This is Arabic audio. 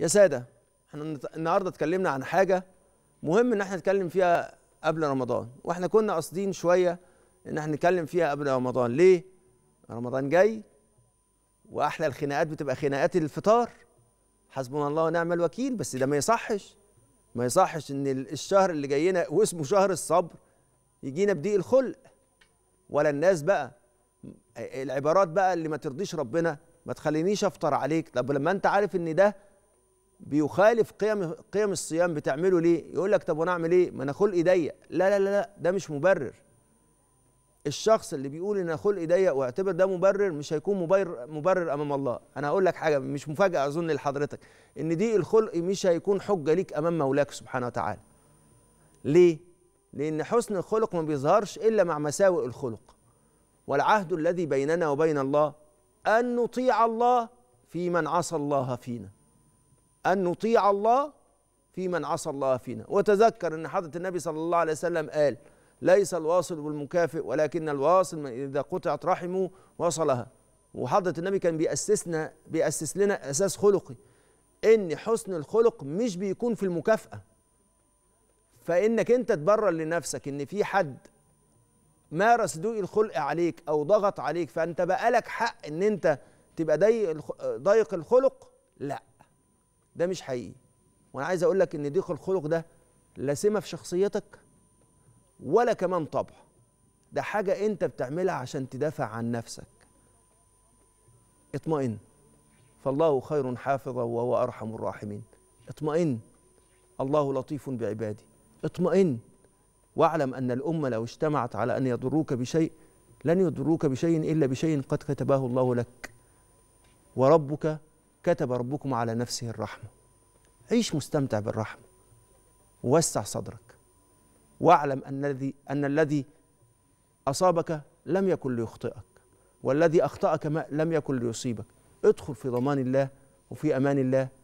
يا ساده احنا النهارده اتكلمنا عن حاجه مهم ان احنا نتكلم فيها قبل رمضان واحنا كنا قاصدين شويه ان احنا نتكلم فيها قبل رمضان ليه رمضان جاي واحلى الخناقات بتبقى خناقات الفطار حسبنا الله ونعم الوكيل بس ده ما يصحش ما يصحش ان الشهر اللي جاينا واسمه شهر الصبر يجينا بضيق الخلق ولا الناس بقى العبارات بقى اللي ما ترضيش ربنا ما تخلينيش افطر عليك طب لما انت عارف ان ده بيخالف قيم قيم الصيام بتعمله ليه؟ يقول لك طب وانا اعمل ايه؟ ما انا خلقي ايديا، لا لا لا لا ده مش مبرر. الشخص اللي بيقول ان خلقي ايديا واعتبر ده مبرر مش هيكون مبرر مبرر امام الله، انا هقول لك حاجه مش مفاجاه اظن لحضرتك ان دي الخلق مش هيكون حجه ليك امام مولاك سبحانه وتعالى. ليه؟ لان حسن الخلق ما بيظهرش الا مع مساوئ الخلق. والعهد الذي بيننا وبين الله ان نطيع الله في من عصى الله فينا. أن نطيع الله في من عصى الله فينا وتذكر أن حضرة النبي صلى الله عليه وسلم قال ليس الواصل بالمكافئ ولكن الواصل من إذا قطعت رحمه وصلها وحضرة النبي كان بيأسسنا بيأسس لنا أساس خلقي إن حسن الخلق مش بيكون في المكافأة فإنك أنت تبرر لنفسك إن في حد مارس دوء الخلق عليك أو ضغط عليك فأنت بقالك حق إن أنت تبقى ضيق الخلق لا ده مش حقيقي وانا عايز اقول لك ان ضيق الخلق ده لا سمه في شخصيتك ولا كمان طبع ده حاجه انت بتعملها عشان تدافع عن نفسك اطمئن فالله خير حافظا وهو ارحم الراحمين اطمئن الله لطيف بعباده اطمئن واعلم ان الامه لو اجتمعت على ان يضروك بشيء لن يضروك بشيء الا بشيء قد كتبه الله لك وربك كتب ربكم على نفسه الرحمة عيش مستمتع بالرحمة ووسع صدرك واعلم أن الذي أن الذي أصابك لم يكن ليخطئك والذي أخطأك ما لم يكن ليصيبك ادخل في ضمان الله وفي أمان الله